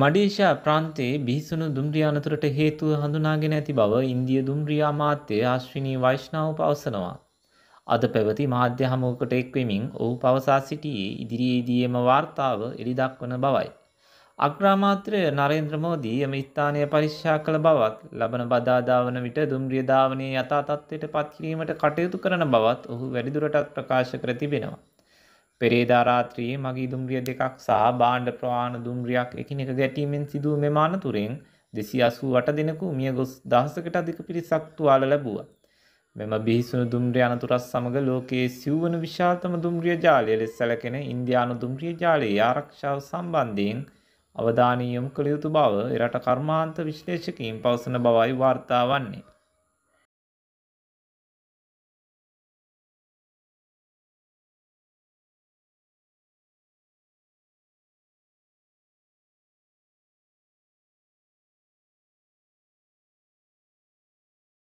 මඩේෂා ප්‍රාන්තයේ බිහිසුණු දුම්රිය අනතුරට හේතුව හඳුනාගෙන ඇති බව ඉන්දිය දුම්රිය අමාත්‍ය ආශ්විනී වෛශ්නාව පවසනවා. අද පැවති මාධ්‍ය හමුවකට එක්වෙමින් ඔහු පවසා සිටියේ ඉදිරියේදීම වාර්තාව එළිදක්වන බවයි. අග්‍රාමාත්‍රය නරේන්ද්‍ර මෝදී එම ස්ථානය පරිශ්ෂා කළ බවත් ලබන බදාදාවන විට දුම්රිය ධාවනයේ යථා තත්ත්වයට පත්කිරීමට කටයුතු කරන බවත් ඔහු වැඩිදුරටත් ප්‍රකාශ කර තිබෙනවා. පෙරේදාරාත්‍රයේ මගේ දුම්රිය දෙකක් සහ බාණ්ඩ ප්‍රවාණ දුම්රියක් එකිනෙක ගැටීමෙන් සිදුව මෙමාන තුරෙන් දෙසි අසූ අට දෙනෙකු මිය ගොස් දහසකට අධික පිරිසක් තුවාල ලැබුවා. මෙම බිහිසුණු දුම්රිය අනතුරස් සමග ලෝකයේ සිව්වන විශාලතම දුම්රිය ජාලය ලෙස සැලකෙන ඉන්දියානු දුම්රිය ජාලයේ ආරක්ෂාව සම්බන්ධයෙන් අවධානය යොමු කළ යුතු බව එරට කර්මාන්ත විශ්ලේෂකයින් පවසන බවයි වාර්තා වන්නේ.